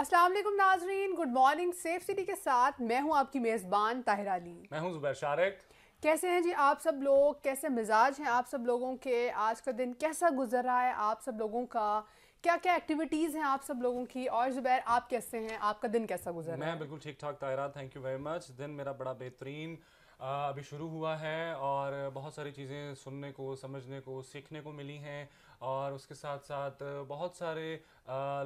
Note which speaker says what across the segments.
Speaker 1: अस्सलाम वालेकुम नाजरीन गुड मॉर्निंग सेफ सिटी के साथ मैं हूं आपकी मेज़बान ताहिर अली
Speaker 2: मैं हूं जुबैर शारिक
Speaker 1: कैसे हैं जी आप सब लोग कैसे मिजाज हैं आप सब लोगों के आज का दिन कैसा गुजर रहा है आप सब लोगों का क्या क्या एक्टिविटीज़ हैं आप सब लोगों की और जुबैर आप कैसे हैं आपका दिन कैसा गुजर रहा है मैं
Speaker 2: बिल्कुल ठीक ठाक Tahira thank you very much दिन मेरा बड़ा बेहतरीन अभी शुरू हुआ है और बहुत सारी चीज़ें सुनने को समझने को सीखने को मिली हैं और उसके साथ साथ बहुत सारे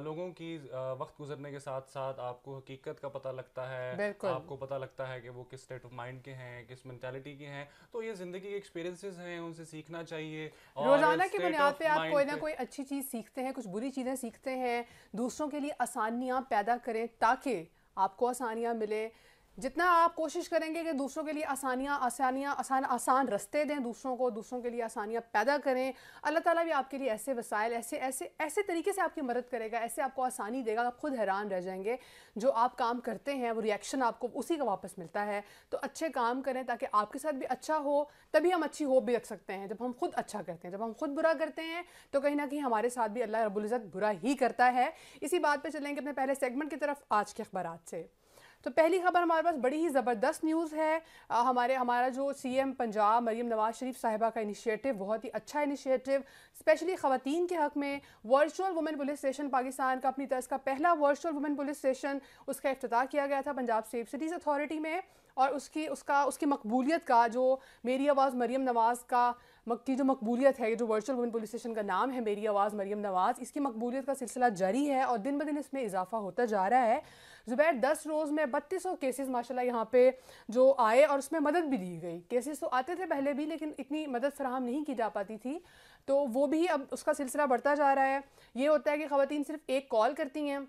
Speaker 2: लोगों की वक्त गुजरने के साथ साथ आपको हकीकत का पता लगता है आपको पता लगता है कि वो किस स्टेट ऑफ माइंड के हैं किस मैंटेलिटी के हैं तो ये ज़िंदगी के एक्सपीरियंसेस हैं उनसे सीखना चाहिए रोज़ाना की बुनियाद पे आप कोई ना कोई
Speaker 1: अच्छी चीज़ सीखते हैं कुछ बुरी चीज़ें सीखते हैं दूसरों के लिए आसानियाँ पैदा करें ताकि आपको आसानियाँ मिले जितना आप कोशिश करेंगे कि दूसरों के लिए आसानियाँ आसानियाँ आसान आसान रस्ते दें दूसरों को दूसरों के लिए आसानियाँ पैदा करें अल्लाह ताला भी आपके लिए ऐसे वसाइल ऐसे ऐसे ऐसे तरीके से आपकी मदद करेगा ऐसे आपको आसानी देगा आप खुद हैरान रह जाएंगे जो आप काम करते हैं वो रिएक्शन आपको उसी का वापस मिलता है तो अच्छे काम करें ताकि आपके साथ भी अच्छा हो तभी हम अच्छी होप भी रख सकते हैं जब हम खुद अच्छा करते हैं जब हम खुद बुरा करते हैं तो कहीं ना कहीं हमारे साथ भी अल्लाह रबुल्ज़त बुरा ही करता है इसी बात पर चलेंगे अपने पहले सेगमेंट की तरफ आज के अखबार से तो पहली खबर हमारे पास बड़ी ही ज़बरदस्त न्यूज़ है आ, हमारे हमारा जो सीएम पंजाब मरीम नवाज शरीफ साहिबा का इनिशिएटिव बहुत ही अच्छा इनिशिएटिव स्पेशली ख़वान के हक़ में virtual women police station Pakistan का अपनी तर्ज का पहला वर्चुअल वुमेन पुलिस स्टेशन उसका अफ्तः किया गया था पंजाब सेफ सिटीज़ अथॉरिटी में और उसकी उसका उसकी मकबूलियत का जो मेरी आवाज़ मरीम नवाज़ का की जो मकबूलियत है जो वर्चुअल वुमेन पुलिस स्टेशन का नाम है मेरी आवाज़ मरीम नवाज़ इसकी मकबूलियत का सिलसिला जारी है और दिन ब दिन इसमें इजाफा होता जा रहा है ज़ुबैर दस रोज़ में बत्तीस सौ केसेस माशाल्लाह यहाँ पे जो आए और उसमें मदद भी दी गई केसेस तो आते थे पहले भी लेकिन इतनी मदद फराहम नहीं की जा पाती थी तो वो भी अब उसका सिलसिला बढ़ता जा रहा है ये होता है कि ख़वान सिर्फ एक कॉल करती हैं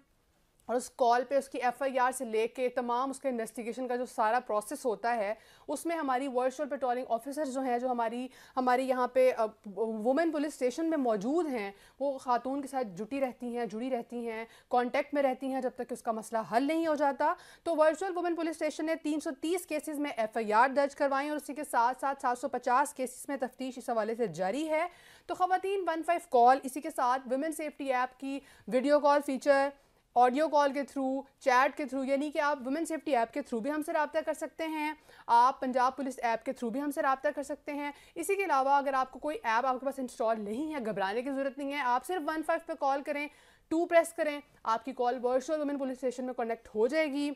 Speaker 1: और उस कॉल पे उसकी एफआईआर से लेके तमाम उसके इन्वेस्टिगेशन का जो सारा प्रोसेस होता है उसमें हमारी वर्चुअल पेट्रोलिंग ऑफिसर जो हैं जो हमारी हमारी यहाँ पे वुमेन पुलिस स्टेशन में मौजूद हैं वो खातून के साथ जुटी रहती हैं जुड़ी रहती हैं कांटेक्ट में रहती हैं जब तक कि उसका मसला हल नहीं हो जाता तो वर्चुअल वुमेन पुलिस स्टेशन ने तीन केसेस में एफ दर्ज करवाई और उसी के साथ साथ सात केसेस में तफ्तीश इस हवाले से जारी है तो ख़वान वन कॉल इसी के साथ वुमेन सेफ्टी ऐप की video call feature audio call के थ्रू चैट के थ्रू यानी कि आप वुमेन सेफ्टी ऐप के थ्रू भी हमसे रबता कर सकते हैं आप पंजाब पुलिस ऐप के थ्रू भी हमसे रबता कर सकते हैं इसी के अलावा अगर आपको कोई ऐप आपके पास इंस्टॉल नहीं है घबराने की ज़रूरत नहीं है आप सिर्फ वन फाइव पर कॉल करें टू प्रेस करें आपकी call virtual women police station में कनेक्ट हो जाएगी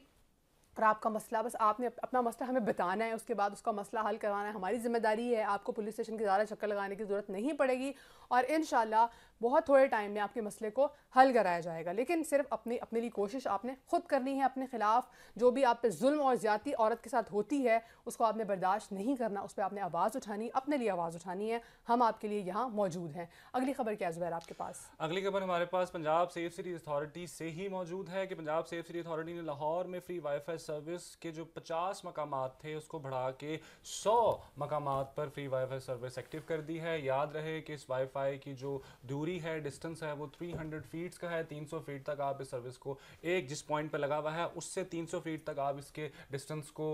Speaker 1: और आपका मसला बस आपने अपना मसला हमें बताना है उसके बाद उसका मसला हल करवाना है हमारी जिम्मेदारी है आपको पुलिस स्टेशन की ज़्यादा चक्कर लगाने की ज़रूरत नहीं पड़ेगी और इन बहुत थोड़े टाइम में आपके मसले को हल कराया जाएगा लेकिन सिर्फ अपनी अपने लिए कोशिश आपने खुद करनी है अपने खिलाफ जो भी आप पे जुल्म और ज्यादा औरत के साथ होती है उसको आपने बर्दाश्त नहीं करना उस पर आपने आवाज़ उठानी अपने लिए आवाज़ उठानी है हम आपके लिए यहाँ मौजूद हैं अगली खबर क्या जुबैर आपके पास
Speaker 2: अगली खबर हमारे पास पंजाब सेफ सिटी अथॉरिटी से ही मौजूद है कि पंजाब सेफ सिटी अथॉरिटी ने लाहौर में फ्री वाईफाई सर्विस के जो पचास मकाम थे उसको बढ़ा के सौ मकाम पर फ्री वाईफाई सर्विस एक्टिव कर दी है याद रहे कि इस वाईफाई की जो दूरी दूरी है डिस्टेंस है वो 300 हंड्रेड फीट्स का है 300 सौ फीट तक आप इस सर्विस को एक जिस पॉइंट पर लगा हुआ है उससे 300 सौ फीट तक आप इसके डिस्टेंस को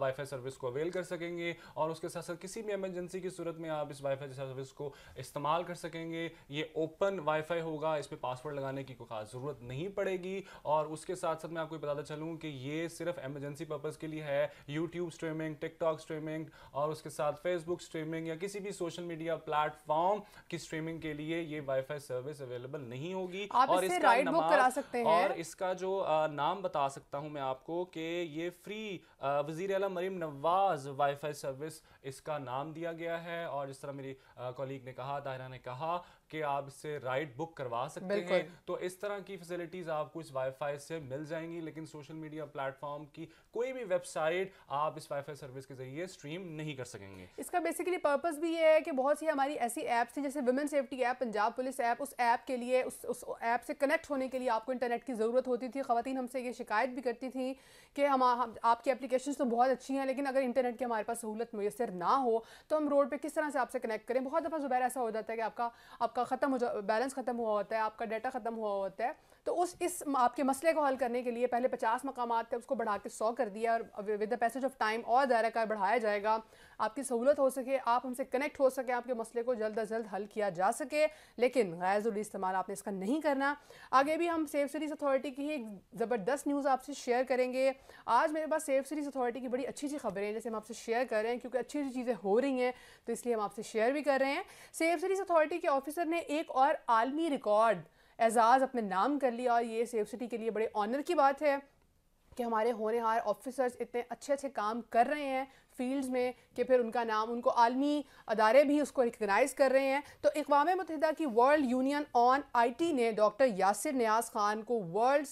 Speaker 2: वाईफाई सर्विस को अवेल कर सकेंगे और उसके साथ साथ किसी भी एमरजेंसी की सूरत में आप इस वाईफाई सर्विस को इस्तेमाल कर सकेंगे ये ओपन वाईफाई होगा इस पर पासवर्ड लगाने की कोई खास ज़रूरत नहीं पड़ेगी और उसके साथ साथ मैं आपको बताता चलूँ कि ये सिर्फ एमरजेंसी पर्पज़ के लिए है यूट्यूब स्ट्रीमिंग टिकटॉक स्ट्रीमिंग और उसके साथ फेसबुक स्ट्रीमिंग या किसी भी सोशल मीडिया प्लेटफॉर्म की स्ट्रीमिंग के लिए ये वाई वाईफाई सर्विस अवेलेबल नहीं होगी आप और इसका राइड बुक करा सकते हैं और इसका जो नाम बता सकता हूं मैं आपको कि ये फ्री वजीर अला मरीम नवाज वाईफाई सर्विस इसका नाम दिया गया है और जिस तरह मेरी कॉलीग ने कहा दायरा ने कहा कि आप आपसे राइड बुक करवा सकते हैं तो इस तरह की फैसिलिटीज आपको इस वाईफाई से मिल जाएंगी लेकिन सोशल मीडिया प्लेटफॉर्म की कोई भी वेबसाइट आप इस वाईफाई सर्विस के जरिए स्ट्रीम नहीं कर सकेंगे
Speaker 1: इसका बेसिकली पर्पज भी ये है कि बहुत सी हमारी ऐसी ऐप्स हैं जैसे women safety app Punjab police app उस ऐप के लिए उस उस ऐप से कनेक्ट होने के लिए आपको इंटरनेट की ज़रूरत होती थी खातन हमसे ये शिकायत भी करती थी कि हम आपकी एप्लीकेशन तो बहुत अच्छी हैं लेकिन अगर इंटरनेट की हमारे पास सहूलत मैसर ना हो तो हम रोड पर किस तरह से आपसे कनेक्ट करें बहुत दफ़ा ज़ुबैर ऐसा हो जाता है कि आपका आपका आपका ख़त्म हो जा बैलेंस ख़त्म हुआ होता है आपका डाटा ख़त्म हुआ होता है तो उस इस आपके मसले को हल करने के लिए पहले पचास मकाम थे उसको बढ़ा के सौ कर दिया और with the passage of time और दायरा कार बढ़ाया जाएगा आपकी सहूलत हो सके आप हमसे कनेक्ट हो सके आपके मसले को जल्द अज जल्द हल किया जा सके लेकिन गैर इस्तेमाल आपने इसका नहीं करना आगे भी हम सेफ सीरीज़ अथॉरिटी की एक ज़बरदस्त न्यूज़ आपसे शेयर करेंगे आज मेरे पास सेफ सीरीज़ अथॉरिटी की बड़ी अच्छी अच्छी खबरें हैं जैसे हम आपसे शेयर कर रहे हैं क्योंकि अच्छी अच्छी चीज़ें हो रही हैं तो इसलिए हम आपसे शेयर भी कर रहे हैं सेफ सीरीज़ अथॉरिटी के ऑफिसर ने एक और आलमी रिकॉर्ड एजाज़ अपने नाम कर लिया और ये सेफ सिटी के लिए बड़े ऑनर की बात है कि हमारे होनहार ऑफिसर्स इतने अच्छे अच्छे काम कर रहे हैं फील्ड्स में कि फिर उनका नाम उनको आलमी अदारे भी उसको रिकगनाइज़ कर रहे हैं तो अकवा मतहदा की वर्ल्ड यूनियन ऑन आईटी ने डॉक्टर यासिर न्याज खान को world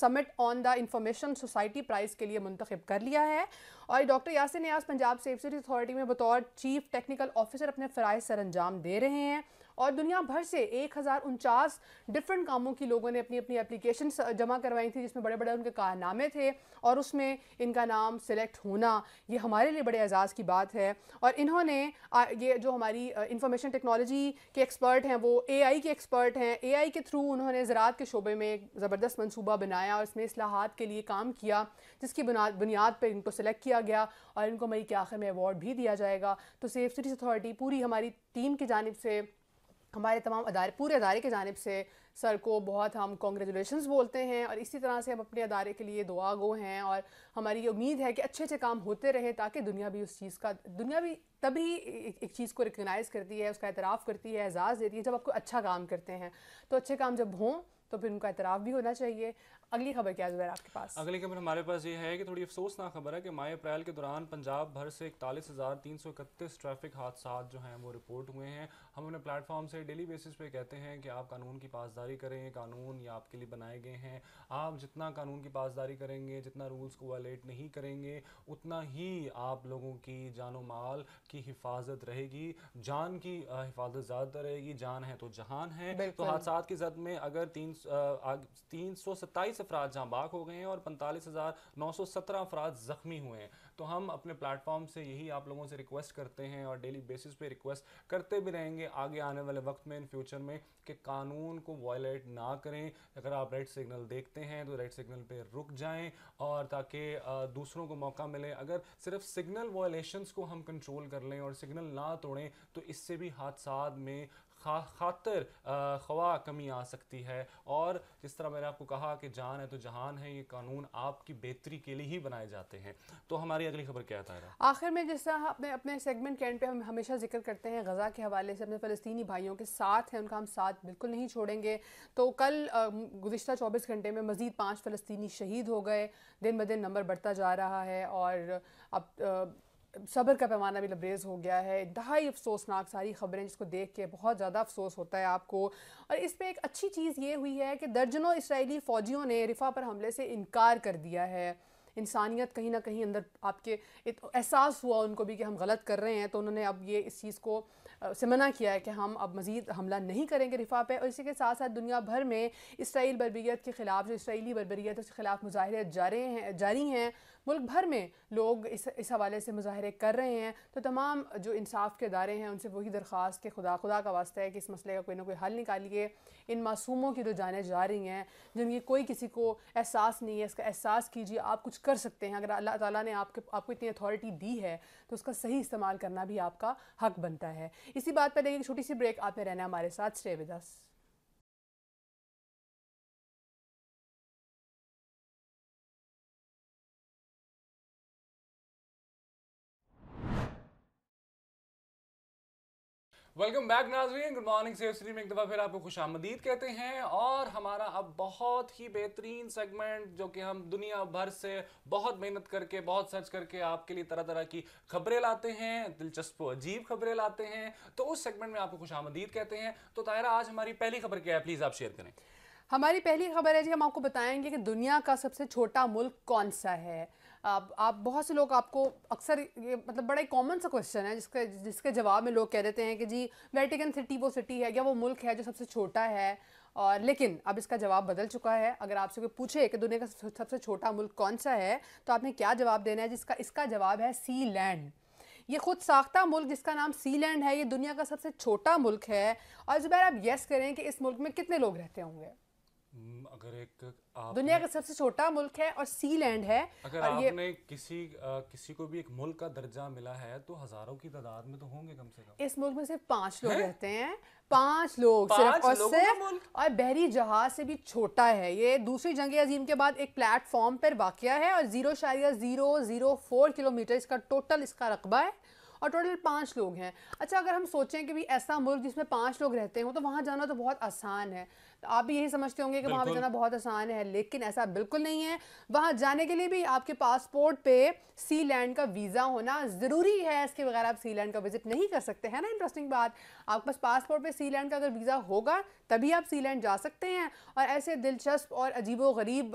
Speaker 1: summit on the information society prize के लिए मुंतखब कर लिया है और doctor Yasir Niaz Punjab safe city authority में बतौर चीफ टेक्निकल ऑफिसर अपने फ़राज सर अंजाम दे रहे हैं और दुनिया भर से एक डिफरेंट कामों की लोगों ने अपनी अपनी एप्लीकेशन जमा करवाई थी जिसमें बड़े बड़े उनके कारनामे थे और उसमें इनका नाम सेलेक्ट होना ये हमारे लिए बड़े एजाज़ की बात है और इन्होंने ये जो हमारी इंफॉर्मेशन टेक्नोलॉजी के एक्सपर्ट हैं वो एआई के एक्सपर्ट हैं ए के थ्रू उन्होंने ज़रात के शोबे में एक ज़बरदस्त मनसूबा बनाया और इसमें असलाहत के लिए काम किया जिसकी बुनियाद पर इनको सेलेक्ट किया गया और इनको मई के आखिर में अवार्ड भी दिया जाएगा तो सेफ सिटीज़ अथॉरिटी पूरी हमारी टीम की जानब से हमारे तमाम अदारे पूरे अदारे की जानब से सर को बहुत हम कॉन्ग्रेचुलेशन बोलते हैं और इसी तरह से हम अपने अदारे के लिए दुआ गो हैं और हमारी ये उम्मीद है कि अच्छे अच्छे काम होते रहें ताकि दुनिया भी उस चीज़ का दुनिया भी तभी एक, एक चीज़ को रिकगनाइज़ करती है उसका एतराफ़ करती है एजाज़ देती है जब आपको अच्छा काम करते हैं तो अच्छे काम जब हों तो फिर उनका एतराफ़ भी होना चाहिए अगली खबर क्या है आपके पास अगली
Speaker 2: खबर हमारे पास ये है कि थोड़ी अफसोसनाक खबर है कि मई अप्रैल के दौरान पंजाब भर से इकतालीस हज़ार तीन सौ इकतीस ट्रैफिक हादसा जो हैं वो रिपोर्ट हुए हैं हम अपने प्लेटफॉर्म से डेली बेसिस पे कहते हैं कि आप कानून की पासदारी करें कानून ये आपके लिए बनाए गए हैं आप जितना कानून की पासदारी करेंगे जितना रूल्स को वायलेट नहीं करेंगे उतना ही आप लोगों की जानो माल की हिफाजत रहेगी जान की हिफाजत ज़्यादातर रहेगी जान है तो जहान है तो हादसा की जद में अगर तीन तीन सौ सत्ताईस अफराद जहाँ बाक हो गए हैं और पैंतालीस हज़ार नौ सौ सत्रह अफराद ज़ख्मी हुए हैं तो हम अपने प्लेटफॉर्म से यही आप लोगों से रिक्वेस्ट करते हैं और डेली बेसिस पे रिक्वेस्ट करते भी रहेंगे आगे आने वाले वक्त में इन फ्यूचर में कि कानून को वॉयलेट ना करें अगर आप रेड सिग्नल देखते हैं तो रेड सिग्नल पर रुक जाएँ और ताकि दूसरों को मौका मिले अगर सिर्फ सिग्नल वायलेशंस को हम कंट्रोल कर लें और सिग्नल ना तोड़ें तो इससे भी हादसा में खातर खवा कमी आ सकती है और जिस तरह मैंने आपको कहा कि जान है तो जहान है ये कानून आपकी बेहतरी के लिए ही बनाए जाते हैं तो हमारी अगली खबर क्या था
Speaker 1: आखिर में जिस तरह अपने अपने सेगमेंट के एंड पे हम हमेशा जिक्र करते हैं गज़ा के हवाले से अपने फ़लस्तनी भाइयों के साथ हैं उनका हम साथ बिल्कुल नहीं छोड़ेंगे तो कल गुज्तर चौबीस घंटे में मज़ीद पाँच फ़लस्तनी शहीद हो गए दिन ब दिन नंबर बढ़ता जा रहा है और अब सबर का पैमाना भी लबरेज हो गया है इंतहाई अफसोसनाक सारी ख़बरें जिसको देख के बहुत ज़्यादा अफसोस होता है आपको और इस पर एक अच्छी चीज़ ये हुई है कि दर्जनों इसराइली फ़ौजियों ने रिफा पर हमले से इनकार कर दिया है इंसानियत कहीं ना कहीं अंदर आपके एहसास हुआ उनको भी कि हम गलत कर रहे हैं तो उन्होंने अब ये इस चीज़ को से मना किया है कि हम अब मज़ीद हमला नहीं करेंगे रिफा पे और इसी के साथ साथ दुनिया भर में इसराइल बरबरीत के ख़िलाफ़ जो इसराइली बरबरीत है उसके खिलाफ मुजाहरे जा रहे हैं जारी हैं मुल्क भर में लोग इस इस हवाले से मुजाहरे कर रहे हैं तो तमाम जो इंसाफ के अदारे हैं उनसे वही दरख्वास्त के खुदा खुदा का वास्ता है कि इस मसले का कोई ना कोई हल निकालिए इन मासूमों की जो जानें जा रही हैं जिनकी कोई किसी को एहसास नहीं है इसका एहसास कीजिए आप कुछ कर सकते हैं अगर अल्लाह ताली ने आपके आपको इतनी अथॉरिटी दी है तो उसका सही इस्तेमाल करना भी आपका हक बनता है इसी बात पर देखिए छोटी सी ब्रेक आपने रहना हमारे साथ श्रेविदास
Speaker 2: वेलकम बैक नाजरीन गुड मॉर्निंग से स्ट्रीम एक दफ़ा फिर आपको खुश आमदीद कहते हैं और हमारा अब बहुत ही बेहतरीन सेगमेंट जो कि हम दुनिया भर से बहुत मेहनत करके बहुत सर्च करके आपके लिए तरह तरह की खबरें लाते हैं दिलचस्प अजीब खबरें लाते हैं तो उस सेगमेंट में आपको खुश आमदीद कहते हैं तो ताहरा आज हमारी पहली खबर क्या है प्लीज़ आप शेयर करें
Speaker 1: हमारी पहली खबर है जी हम आपको बताएंगे कि दुनिया का सबसे छोटा मुल्क कौन सा है आप, आप बहुत से लोग आपको अक्सर ये मतलब बड़ा ही कॉमन सा क्वेश्चन है जिसके जिसके जवाब में लोग कह देते हैं कि जी वेटिकन सिटी वो सिटी है या वो मुल्क है जो सबसे छोटा है और लेकिन अब इसका जवाब बदल चुका है अगर आपसे कोई पूछे कि दुनिया का सबसे छोटा मुल्क कौन सा है तो आपने क्या जवाब देना है जिसका इसका जवाब है सी लैंड ये खुद साख्ता मुल्क जिसका नाम सी लैंड है ये दुनिया का सबसे छोटा मुल्क है और जुबैर आप येस करें कि इस मुल्क में कितने लोग रहते होंगे
Speaker 2: अगर एक दुनिया का सबसे
Speaker 1: छोटा मुल्क है और सी लैंड है अगर और आपने
Speaker 2: ये, किसी आ, किसी को भी एक मुल्क का दर्जा मिला है तो हजारों की तादाद में तो होंगे कम से कम इस
Speaker 1: मुल्क में सिर्फ पांच लोग है? रहते हैं पांच लोग पांच सिर्फ और सिर्फ और बहरी जहाज से भी छोटा है ये दूसरी जंग अजीम के बाद एक प्लेटफॉर्म पर वाक़ है और जीरो शारिया जीरो जीरो फोर किलोमीटर इसका टोटल इसका रकबा है और टोटल पांच लोग हैं अच्छा अगर हम सोचें कि भी ऐसा मुल्क जिसमें पांच लोग रहते हो तो वहां जाना तो बहुत आसान है आप भी यही समझते होंगे कि वहाँ पर जाना बहुत आसान है लेकिन ऐसा बिल्कुल नहीं है वहाँ जाने के लिए भी आपके पासपोर्ट पे सी लैंड का वीज़ा होना ज़रूरी है इसके बगैर आप सी लैंड का विजिट नहीं कर सकते हैं ना इंटरेस्टिंग बात आपके पास पासपोर्ट पे सी लैंड का अगर वीज़ा होगा तभी आप सी लैंड जा सकते हैं और ऐसे दिलचस्प और व गरीब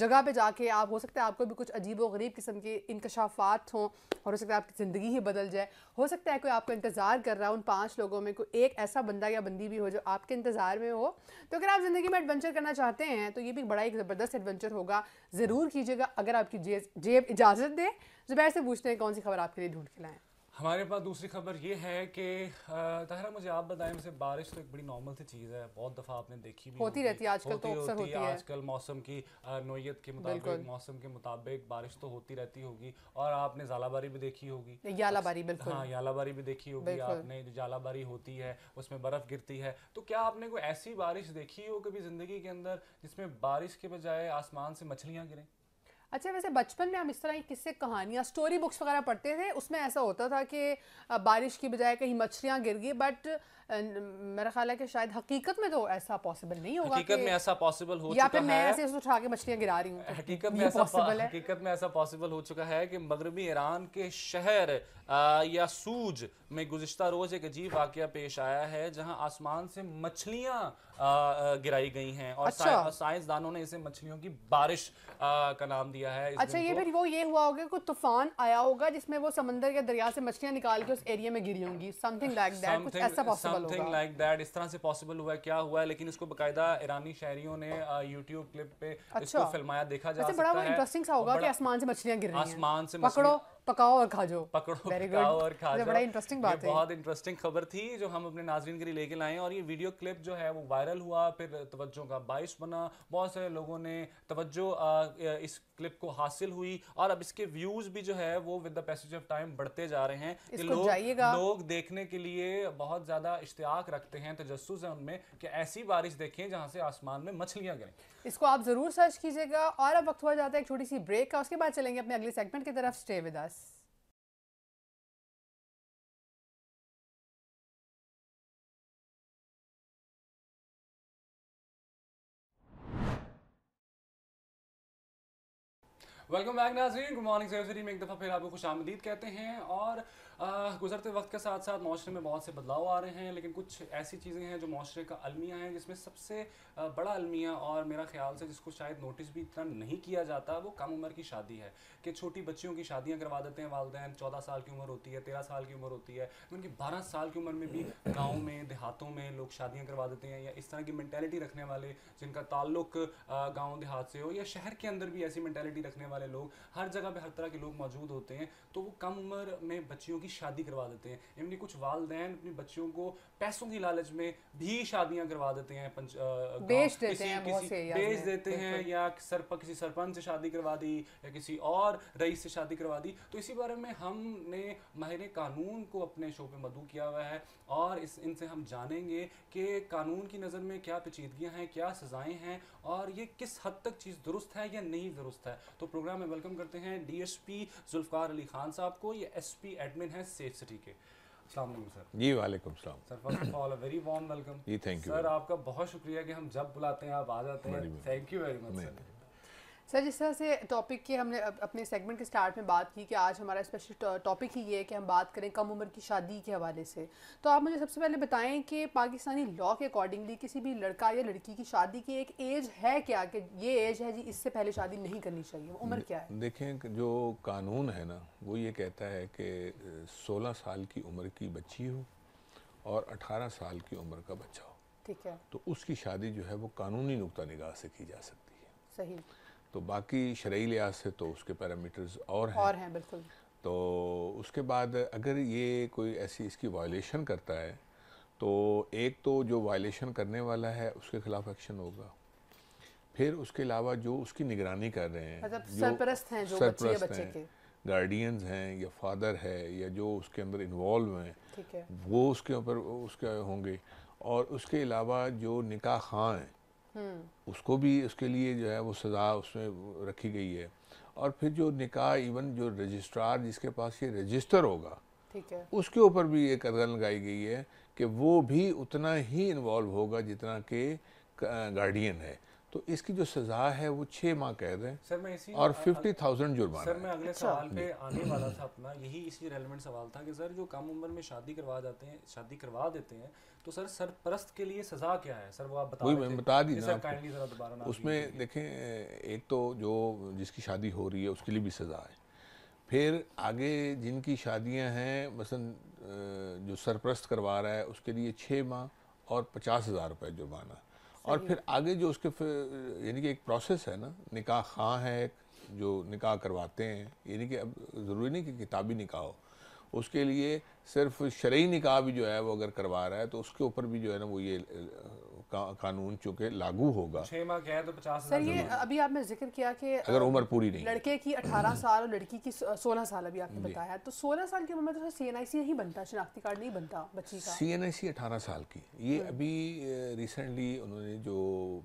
Speaker 1: जगह पर जाके आप हो सकता है आपको भी कुछ अजीब गरीब किस्म के इंकशाफात हों और हो सकता है आपकी ज़िंदगी ही बदल जाए हो सकता है कोई आपका इंतज़ार कर रहा है उन पाँच लोगों में कोई एक ऐसा बंदा या बंदी भी हो जो आपके इंतज़ार में हो तो अगर आप ज़िंदगी में एडवेंचर करना चाहते हैं तो ये भी बड़ा एक ज़बरदस्त एडवेंचर होगा ज़रूर कीजिएगा अगर आपकी जेब इजाज़त दे ज़ुबैर से पूछते हैं कौन सी खबर आपके लिए ढूंढ के लाएँ
Speaker 2: हमारे पास दूसरी खबर ये है कि ताहरा मुझे आप बताएं वैसे बारिश तो एक बड़ी नॉर्मल सी चीज़ है बहुत दफ़ा आपने देखी भी होती रहती है आजकल होती तो होती, होती है आजकल मौसम की नोयत के मुताबिक मौसम के मुताबिक बारिश तो होती रहती होगी और आपने जालाबारी भी देखी होगी यालाबारी बिल्कुल हाँ यालाबारी भी देखी होगी आपने जो जालाबारी होती है उसमें बर्फ़ गिरती है तो क्या आपने कोई ऐसी बारिश देखी हो कभी ज़िंदगी के अंदर जिसमें बारिश के बजाय आसमान से मछलियाँ गिरें
Speaker 1: अच्छा वैसे बचपन में हम इस तरह की किस्से कहानियाँ स्टोरी बुक्स वगैरह पढ़ते थे उसमें ऐसा होता था कि बारिश की बजाय कहीं मछलियाँ गिर गई बट मेरा ख्याल है कि शायद हकीकत में तो ऐसा पॉसिबल नहीं होगा हकीकत में ऐसा
Speaker 2: पॉसिबल हो या फिर मैं ऐसे
Speaker 1: उठा के मछलियाँ गिरा रही हूँ तो हकीकत में ऐसा पॉसिबल है
Speaker 2: हकीकत में ऐसा पॉसिबल हो चुका है कि मगरबी ईरान के शहर या सूज में गुजशत रोज़ एक अजीब वाक्य पेश आया है जहाँ आसमान से मछलियाँ गिराई गई हैं और अच्छा। साइंसदानों ने इसे मछलियों की बारिश का नाम दिया दिया है अच्छा ये फिर
Speaker 1: वो ये हुआ होगा कि कुछ तूफान आया होगा जिसमें वो समंदर या दरिया से मछलियां निकाल के उस एरिया में गिरी होंगी समथिंग लाइक दैट कुछ ऐसा पॉसिबल होगा समथिंग
Speaker 2: लाइक दैट इस तरह से पॉसिबल हुआ क्या हुआ है लेकिन इसको बकायदा ईरानी शहरियों ने YouTube क्लिप पे इसको अच्छा। फिल्माया देखा जा सकता है बड़ा इंटरेस्टिंग सा होगा कि आसमान
Speaker 1: से मछलियां गिर रही हैं आसमान से पकड़ो पकाओ और खा जो पकड़ो पकाओ और खा जो बड़ा इंटरेस्टिंग बात है बहुत
Speaker 2: इंटरेस्टिंग खबर थी जो हम अपने नाजरीन के लिए लेके लाए और ये वीडियो क्लिप जो है वो वायरल हुआ फिर तवज्जो का बाइस बना बहुत सारे लोगों ने तवज्जो इस क्लिप को हासिल हुई और अब इसके व्यूज भी जो है वो with the passage of time बढ़ते जा रहे हैं कि लोग लोग देखने के लिए बहुत ज्यादा इश्तियाक रखते हैं तजस्स है उनमें कि ऐसी बारिश देखें जहाँ से आसमान में मछलियाँ गिरें
Speaker 1: इसको आप जरूर सर्च कीजिएगा और अब वक्त हुआ जाता है एक छोटी सी ब्रेक का उसके बाद चलेंगे अपने अगले सेगमेंट की तरफ stay with us
Speaker 2: welcome back नाजरीन गुड मॉर्निंग में एक दफ़ा फिर आपको खुश आमदीद कहते हैं और गुजरते वक्त के साथ साथ माशरे में बहुत से बदलाव आ रहे हैं लेकिन कुछ ऐसी चीज़ें हैं जो माशरे का अलमिया है जिसमें सबसे बड़ा अलमिया और मेरा ख्याल से जिसको शायद नोटिस भी इतना नहीं किया जाता वो कम उम्र की शादी है कि छोटी बच्चियों की शादियाँ करवा देते हैं वालदेन चौदह साल की उम्र होती है तेरह साल की उम्र होती है उनकी बारह साल की उम्र में भी गाँव में देहातों में लोग शादियाँ करवा देते हैं या इस तरह की मैंटेलिटी रखने वाले जिनका ताल्लुक गाँव देहात से हो या शहर के अंदर भी ऐसी मैंटेलिटी रखने वाले लोग हर जगह पर हर तरह के लोग मौजूद होते हैं तो वो कम उम्र में बच्चियों की की शादी करवा देते हैं इनमें कुछ वालदेन अपने बच्चों को पैसों की लालच में भी शादियां करवा देते हैं पंच, बेच देते किसी, हैं किसी, बेच देते हैं या सरप किसी सरपंच से शादी करवा दी या किसी और रईस से शादी करवा दी तो इसी बारे में हमने माहिर कानून को अपने शो पे मधु किया हुआ है और इस इनसे हम जानेंगे कि कानून की नज़र में क्या पेचीदगियाँ हैं क्या सज़ाएँ हैं और ये किस हद तक चीज़ दुरुस्त है या नहीं दुरुस्त है तो प्रोग्राम में वेलकम करते हैं D S P Zulfar Ali Khan साहब को ये एस पी एडमिन है हैं सेफ सिटी के सर जी वालेकुम सलाम sir first of all very warm welcome जी थैंक यू सर आपका बहुत शुक्रिया कि हम जब बुलाते हैं आप आ जाते हैं thank you very much sir
Speaker 1: sir जिस तरह से टॉपिक की हमने अपने सेगमेंट के स्टार्ट में बात की कि आज हमारा स्पेशल टॉपिक ही ये है कि हम बात करें कम उम्र की शादी के हवाले से तो आप मुझे सबसे पहले बताएं कि पाकिस्तानी लॉ के अकॉर्डिंगली किसी भी लड़का या लड़की की शादी की एक एज है क्या कि ये एज है जी इससे पहले शादी नहीं करनी चाहिए उम्र क्या
Speaker 3: है देखें जो कानून है ना वो ये कहता है कि सोलह साल की उम्र की बच्ची हो और अठारह साल की उम्र का बच्चा हो ठीक है तो उसकी शादी जो है वो कानूनी नुकता निगाह से की जा सकती है सही तो बाकी शरा लिहाज से तो उसके पैरामीटर्स और हैं
Speaker 1: और हैं बिल्कुल
Speaker 3: तो उसके बाद अगर ये कोई ऐसी इसकी वायलेशन करता है तो एक तो जो वायलेशन करने वाला है उसके खिलाफ एक्शन होगा फिर उसके अलावा जो उसकी निगरानी कर रहे हैं मतलब सरपरस्त हैं जो सरपरस्त बच्चे, बच्चे हैं, के गार्डियंस हैं या फादर है या जो उसके अंदर इन्वॉल्व हैं है। वो उसके ऊपर उसके होंगे और उसके अलावा जो निकाह खां हैं हम्म। उसको भी उसके लिए जो है वो सज़ा उसमें रखी गई है और फिर जो निकाह इवन जो रजिस्ट्रार जिसके पास ये रजिस्टर होगा ठीक है उसके ऊपर भी ये कदम लगाई गई है कि वो भी उतना ही इन्वॉल्व होगा जितना के गार्डियन है तो इसकी जो सज़ा है वो छह माह कैद है सर मैं इसी और फिफ्टी थाउजेंड जुर्माना सर
Speaker 2: मैं अगले अच्छा। सवाल पे आने वाला था अपना यही इसी रेलिवेंट सवाल था कि सर जो कम उम्र में शादी करवा जाते हैं शादी करवा देते हैं तो सर सरपरस्त के लिए सज़ा क्या है सर वो आप बता मैं बता दी ना उसमें
Speaker 3: देखें एक तो जो जिसकी शादी हो रही है उसके लिए भी सज़ा है फिर आगे जिनकी शादियाँ हैं मसलन जो सरपरस्त करवा रहा है उसके लिए छः माह और पचास हज़ार रुपये जुर्माना और फिर आगे जो उसके यानी कि एक प्रोसेस है ना निकाह खां है जो निकाह करवाते हैं यानी कि अब ज़रूरी नहीं कि किताबी निकाह हो उसके लिए सिर्फ शरय निकाह भी जो है वो अगर करवा रहा है तो उसके ऊपर भी जो है ना वो ये का, कानून चूंकि लागू होगा
Speaker 2: छह माह क्या है तो पचास
Speaker 1: सर ये अभी आपने जिक्र किया कि अगर
Speaker 3: उम्र पूरी नहीं
Speaker 1: लड़के की अठारह साल और लड़की की सोलह साल अभी आपने बताया तो सोलह साल की उम्र में तो सी एन आई सी नहीं बनता शनाख्ती कार्ड नहीं बनता बच्ची का सी
Speaker 3: एन आई सी अठारह साल की ये हम्म। अभी रिसेंटली उन्होंने जो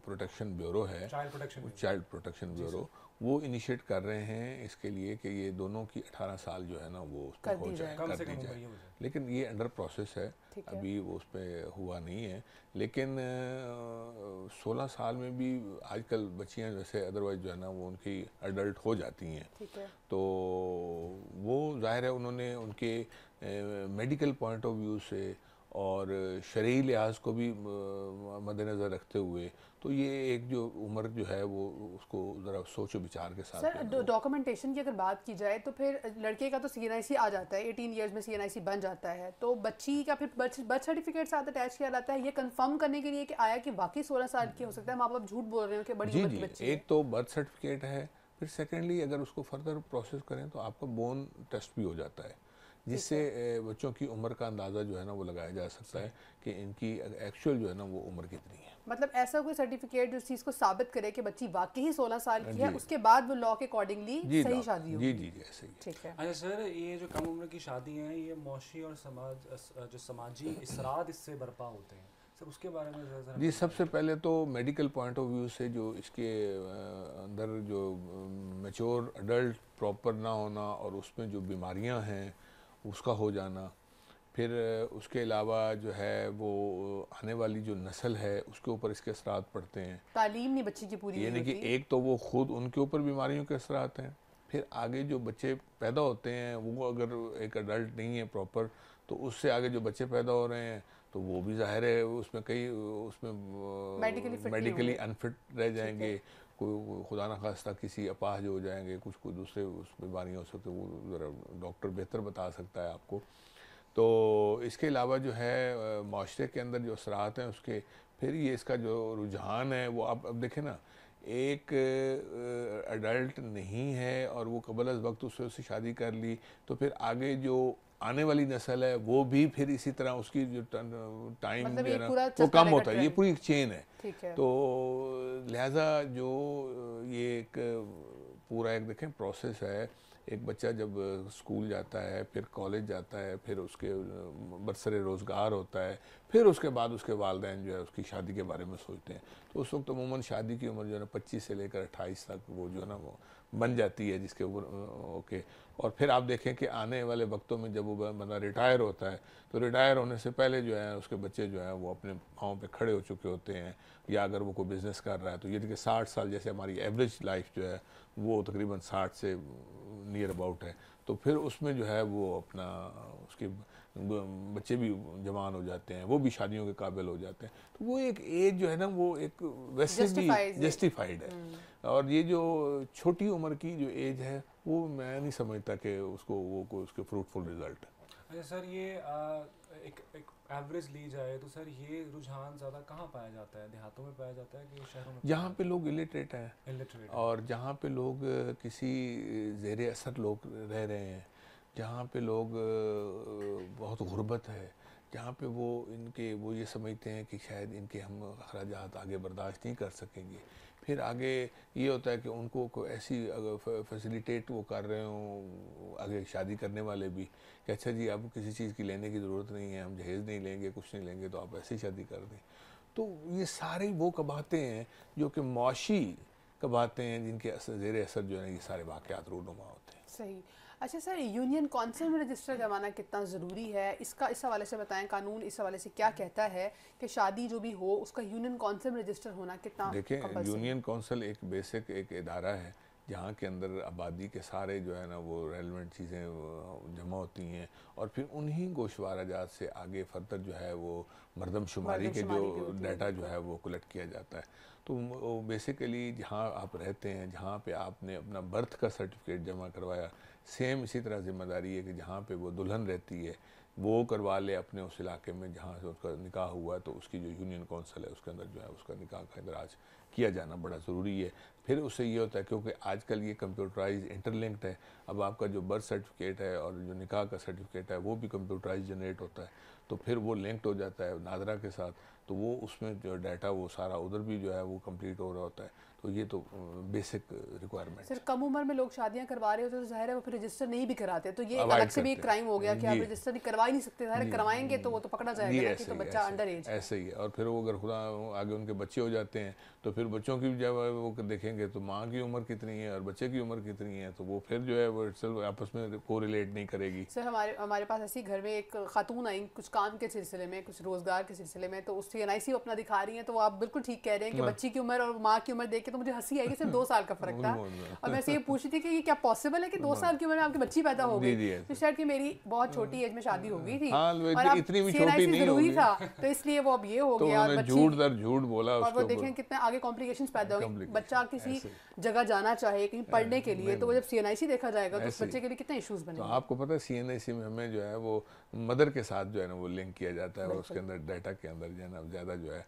Speaker 3: प्रोटेक्शन ब्यूरो है
Speaker 2: चाइल्ड
Speaker 3: प्रोटेक्शन ब्यूरो वो इनिशिएट कर रहे हैं इसके लिए कि ये दोनों की 18 साल जो है ना वो उस पर हो जाए कर दी जाए लेकिन ये अंडर प्रोसेस है अभी वो उस पर हुआ नहीं है लेकिन सोलह साल में भी आजकल बच्चियाँ जैसे अदरवाइज जो है ना वो उनकी अडल्ट हो जाती हैं तो वो जाहिर है उन्होंने उनके मेडिकल पॉइंट ऑफ व्यू से और शरी लिहाज को भी मद्देनज़र रखते हुए तो ये एक जो उम्र जो है वो उसको ज़रा सोचो विचार के साथ सर
Speaker 1: डॉक्यूमेंटेशन की अगर बात की जाए तो फिर लड़के का तो सी आ जाता है एटीन ईयर्स में सी बन जाता है तो बच्ची का फिर बर्थ सर्टिफिकेट साथ अटैच किया जाता है ये कंफर्म करने के लिए कि आया कि वाकई सोलह साल की हो सकता है माँ बाप झूठ बोल रहे हो कि बड़ी जी, जी, बच्ची
Speaker 3: एक तो बर्थ सर्टिफिकेट है फिर सेकेंडली अगर उसको फर्दर प्रोसेस करें तो आपका बोन टेस्ट भी हो जाता है जिससे बच्चों की उम्र का अंदाज़ा जो है ना वो लगाया जा सकता है कि इनकी एक्चुअल जो है ना वो उम्र कितनी है
Speaker 1: मतलब ऐसा कोई सर्टिफिकेट जो चीज़ को साबित करे कि बच्ची वाकई ही 16 साल की है उसके बाद वो लॉ के अकॉर्डिंगली सही शादी होगी जी जी जी ऐसे ही ठीक है
Speaker 2: अच्छा सर ये जो कम उम्र की शादी है ये मौशी और समाज जो सामाजिक इसराद इससे बर्पा होते हैं सर उसके बारे में जी सबसे
Speaker 3: पहले तो मेडिकल पॉइंट ऑफ व्यू से जो इसके अंदर जो मेच्योर अडल्ट प्रॉपर ना होना और उसमें जो बीमारियां हैं उसका हो जाना फिर उसके अलावा जो है वो आने वाली जो नस्ल है उसके ऊपर इसके असर पड़ते हैं
Speaker 1: तालीम नहीं बच्चे की पूरी यानी कि
Speaker 3: एक तो वो खुद उनके ऊपर बीमारियों के असरात हैं फिर आगे जो बच्चे पैदा होते हैं वो अगर एक अडल्ट नहीं है प्रॉपर तो उससे आगे जो बच्चे पैदा हो रहे हैं तो वो भी जाहिर है उसमें कई उसमें मेडिकली मेडिकली अनफिट रह जाएंगे कोई खुदा न खास्ता किसी अपाहज हो जाएंगे कुछ कोई दूसरे उस बीमारी हो तो सकते वो ज़रा डॉक्टर बेहतर बता सकता है आपको तो इसके अलावा जो है माशरे के अंदर जो असरात हैं उसके फिर ये इसका जो रुझान है वो आप अब देखें ना एक एडल्ट नहीं है और वो कबल अज वक्त उससे उससे शादी कर ली तो फिर आगे जो आने वाली नस्ल है वो भी फिर इसी तरह उसकी जो टाइम मतलब देना वो कम होता है ये पूरी चेन है, है। तो लिहाजा जो ये एक पूरा एक देखें प्रोसेस है एक बच्चा जब स्कूल जाता है फिर कॉलेज जाता है फिर उसके बरसरे रोज़गार होता है फिर उसके बाद उसके वालदे जो है उसकी शादी के बारे में सोचते हैं तो उस वक्त अमूमन शादी की उम्र जो है ना पच्चीस से लेकर अट्ठाईस तक वो जो है ना वो बन जाती है जिसके ऊपर ओके और फिर आप देखें कि आने वाले वक्तों में जब वो बंदा रिटायर मतलब होता है तो रिटायर होने से पहले जो है उसके बच्चे जो है वो अपने पाँव पे खड़े हो चुके होते हैं या अगर वो कोई बिज़नेस कर रहा है तो ये देखिए साठ साल जैसे हमारी एवरेज लाइफ जो है वो तकरीबन साठ से नियर अबाउट है तो फिर उसमें जो है वो अपना उसकी बच्चे भी जवान हो जाते हैं वो भी शादियों के काबिल हो जाते हैं तो वो एक एज जो है ना वो एक वैसे भी जस्टिफाइड है हम्म। और ये जो छोटी उम्र की जो एज है वो मैं नहीं समझता कि उसको वो को उसके फ्रूटफुल रिजल्ट
Speaker 2: अच्छा सर ये आ, एक एक एवरेज ली जाए तो सर ये रुझान ज़्यादा कहाँ पाया जाता है देहातों में पाया जाता है कि शहरों में जहाँ
Speaker 3: पे लोग इलिटरेट हैं इलिटरेट और जहाँ पे लोग किसी जेर असर लोग रह रहे हैं जहाँ पे लोग बहुत गुर्बत है जहाँ पे वो इनके वो ये समझते हैं कि शायद इनके हम अखराज आगे बर्दाश्त नहीं कर सकेंगे फिर आगे ये होता है कि उनको को ऐसी फैसिलिटेट वो कर रहे हों आगे शादी करने वाले भी कि अच्छा जी अब किसी चीज़ की लेने की ज़रूरत नहीं है हम जहेज़ नहीं लेंगे कुछ नहीं लेंगे तो आप ऐसी शादी कर दें तो ये सारे वो कबाते हैं जो कि मुशी कबाते हैं जिनके जेर असर जो है ये सारे वाक़ रूनुमा होते
Speaker 1: हैं सही अच्छा सर यूनियन काउंसिल में रजिस्टर करवाना कितना ज़रूरी है इसका इस हवाले से बताएं कानून इस हवाले से क्या कहता है कि शादी जो भी हो उसका यूनियन काउंसिल में रजिस्टर होना कितना देखिए यूनियन
Speaker 3: काउंसिल एक बेसिक एक अदारा है जहाँ के अंदर आबादी के सारे जो है ना वो रेलिवेंट चीज़ें जमा होती हैं और फिर उन्हीं गोशवारा जात से आगे फर्दर जो है वो मरदमशुमारी के जो डाटा जो है वो कलेक्ट किया जाता है तो बेसिकली जहाँ आप रहते हैं जहाँ पे आपने अपना बर्थ का सर्टिफिकेट जमा करवाया सेम इसी तरह जिम्मेदारी है कि जहाँ पे वो दुल्हन रहती है वो करवा ले अपने उस इलाके में जहाँ से उसका निकाह हुआ तो उसकी जो यूनियन काउंसिल है उसके अंदर जो है उसका निकाह का इंदराज किया जाना बड़ा ज़रूरी है फिर उससे ये होता है क्योंकि आजकल ये कंप्यूटराइज इंटरलिंक्ड है अब आपका जो बर्थ सर्टिफिकेट है और जो निकाह का सर्टिफिकेट है वो भी कंप्यूटराइज जनरेट होता है तो फिर वो लिंक्ड हो जाता है नादरा के साथ तो वो उसमें जो डाटा वो सारा उधर भी जो है वो कम्प्लीट हो रहा होता है तो ये तो बेसिक रिक्वायरमेंट
Speaker 1: सर कम उम्र में लोग शादियां करवा रहे होते तो जाहिर है वो फिर रजिस्टर नहीं भी कराते तो ये अलग से भी एक क्राइम हो गया कि आप रजिस्टर नहीं करवा ही नहीं सकते जाहिर करवाएंगे तो वो तो पकड़ा जाएगा कि तो बच्चा अंडर एज
Speaker 3: ऐसे ही है और फिर वो अगर खुदा आगे उनके बच्चे हो जाते हैं तो फिर बच्चों की जब वो देखेंगे तो माँ की उम्र कितनी है और बच्चे की उम्र कितनी है तो वो फिर जो है वो आपस में को रिलेट नहीं करेगी
Speaker 1: सर हमारे हमारे पास ऐसी घर में एक खातून आई कुछ काम के सिलसिले में कुछ रोजगार के सिलसिले में तो उसकी एन अपना दिखा रही है तो आप बिल्कुल ठीक कह रहे हैं कि हाँ। बच्ची की उम्र और माँ की उम्र देख तो मुझे हंसी आई कि सिर्फ दो साल का फर्क था और मैं ये पूछ रही थी कि ये क्या पॉसिबल है कि दो साल की उम्र में आपकी बच्ची पैदा हो गई तो शायद की मेरी बहुत छोटी एज में शादी हो गई थी हाँ, तो और इतनी भी छोटी नहीं हुई था तो इसलिए वो अब ये हो तो गया और झूठ
Speaker 3: दर झूठ बोला और वो देखें
Speaker 1: कितने आगे कॉम्प्लिकेशंस पैदा होंगे बच्चा किसी जगह जाना चाहे कहीं पढ़ने के लिए तो वो जब सीएनआईसी देखा जाएगा तो बच्चे के लिए कितने इश्यूज बने तो
Speaker 3: आपको पता है सीएनआईसी में हमें जो है वो मदर के साथ जो है ना वो लिंक किया जाता है और उसके अंदर डाटा के अंदर जो है ना ज़्यादा जो है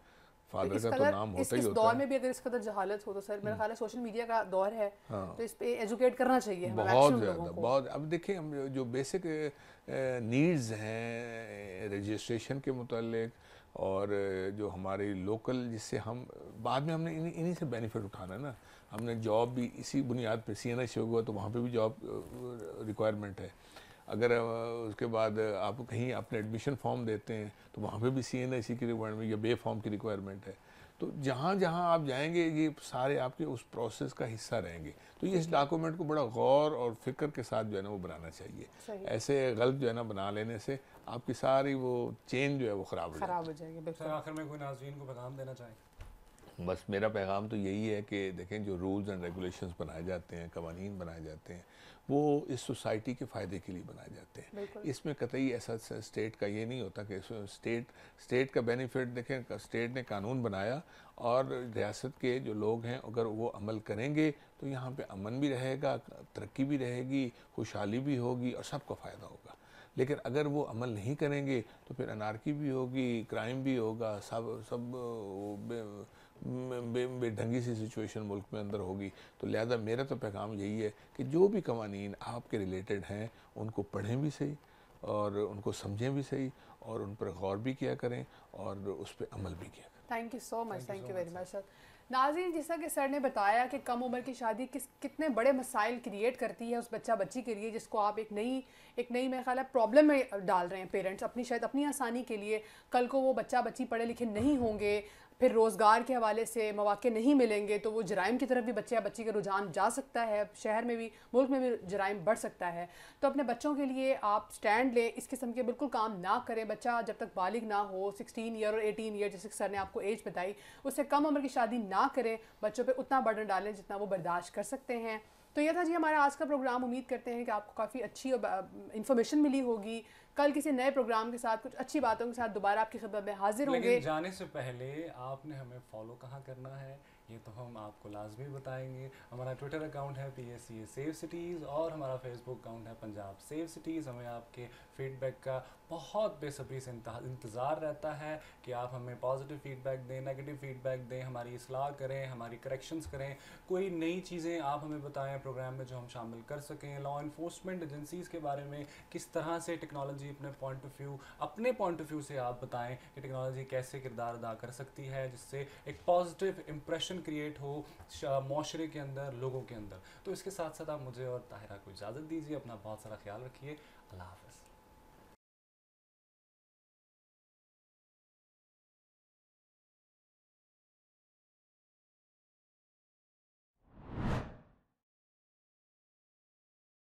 Speaker 3: फादर का तो नाम होता इस, ही इस दौर
Speaker 1: में भी अगर इस कदर जहालत हो तो सर मेरा हम्म। ख्याल है सोशल मीडिया का दौर है हाँ। तो इस पे एजुकेट करना चाहिए बहुत ज़्यादा
Speaker 3: बहुत अब देखिए हम जो बेसिक नीड्स हैं रजिस्ट्रेशन के मुतालिक और जो हमारी लोकल जिससे हम बाद में हमने इन्हीं से बेनिफिट उठाना ना हमने जॉब भी इसी बुनियाद पर सी एन एच गया तो वहाँ पर भी जॉब रिक्वायरमेंट है अगर उसके बाद आप कहीं अपने एडमिशन फॉर्म देते हैं तो वहाँ पे भी सी एन आई सी की रिक्वायरमेंट या बे फॉर्म की रिक्वायरमेंट है तो जहाँ जहाँ आप जाएंगे ये सारे आपके उस प्रोसेस का हिस्सा रहेंगे तो ये इस डॉक्यूमेंट को बड़ा गौर और फिक्र के साथ जो है ना वो बनाना चाहिए ऐसे गलत जो है ना बना लेने से आपकी सारी वो चेन जो है वो ख़राब
Speaker 2: हो जाएगी आखिर में कोई नाजीन को बदाम देना चाहेंगे
Speaker 3: बस मेरा पैगाम तो यही है कि देखें जो रूल्स एंड रेगुलेशंस बनाए जाते हैं कवानी बनाए जाते हैं वो इस सोसाइटी के फ़ायदे के लिए बनाए जाते हैं इसमें कतई ऐसा स्टेट का ये नहीं होता कि स्टेट स्टेट का बेनिफिट देखें स्टेट ने कानून बनाया और रियासत के जो लोग हैं अगर वो अमल करेंगे तो यहाँ पे अमन भी रहेगा तरक्की भी रहेगी खुशहाली भी होगी और सबका फ़ायदा होगा लेकिन अगर वो अमल नहीं करेंगे तो फिर अनारकी भी होगी क्राइम भी होगा सब सब बेढंगी सी सिचुएशन मुल्क में अंदर होगी तो लिहाजा मेरा तो पैगाम यही है कि जो भी कवानीन आपके रिलेटेड हैं उनको पढ़ें भी सही और उनको समझें भी सही और उन पर गौर भी किया करें और उस पर अमल भी किया करें
Speaker 1: thank you so much thank you very much sir नाजीन जैसा कि सर ने बताया कि कम उम्र की शादी किस कितने बड़े मसाइल क्रिएट करती है उस बच्चा बच्ची के लिए जिसको आप एक नई एक नई मेरा ख्याल प्रॉब्लम में डाल रहे हैं पेरेंट्स अपनी शायद अपनी आसानी के लिए कल को वो बच्चा बच्ची पढ़े लिखे नहीं होंगे फिर रोज़गार के हवाले से मौाक़े नहीं मिलेंगे तो वो जराइम की तरफ भी बच्चे या बच्ची का रुझान जा सकता है शहर में भी मुल्क में भी जराइम बढ़ सकता है तो अपने बच्चों के लिए आप स्टैंड लें इस किस्म के बिल्कुल काम ना करें बच्चा जब तक बालिग ना हो 16 ईयर और एटीन ईयर जैसे सर ने आपको एज बताई उससे कम उम्र की शादी ना करें बच्चों पर उतना बर्डन डालें जितना वो बर्दाश्त कर सकते हैं तो यह था जी हमारा आज का प्रोग्राम उम्मीद करते हैं कि आपको काफ़ी अच्छी इन्फॉर्मेशन मिली होगी कल किसी नए प्रोग्राम के साथ कुछ अच्छी बातों के साथ दोबारा आपकी खबर में हाजिर होंगे
Speaker 2: जाने से पहले आपने हमें फॉलो कहाँ करना है ये तो हम आपको लाजमी बताएंगे हमारा ट्विटर अकाउंट है P S C save cities और हमारा फेसबुक अकाउंट है पंजाब सेव सिटीज़ हमें आपके फीडबैक का बहुत बेसब्री से इंतज़ार रहता है कि आप हमें पॉजिटिव फीडबैक दें नेगेटिव फीडबैक दें हमारी असलाह करें हमारी करेक्शंस करें कोई नई चीज़ें आप हमें बताएं प्रोग्राम में जो हम शामिल कर सकें लॉ इन्फोर्समेंट एजेंसीज़ के बारे में किस तरह से टेक्नोलॉजी अपने पॉइंट ऑफ व्यू अपने पॉइंट ऑफ व्यू से आप बताएं कि टेक्नोलॉजी कैसे किरदार अदा कर सकती है जिससे एक पॉजिटिव इम्प्रेशन इम्प्रेशन क्रिएट हो माशरे के अंदर लोगों के अंदर तो इसके साथ साथ आप मुझे और ताहिरा को इजाज़त दीजिए अपना बहुत सारा ख्याल
Speaker 1: रखिए अल्लाह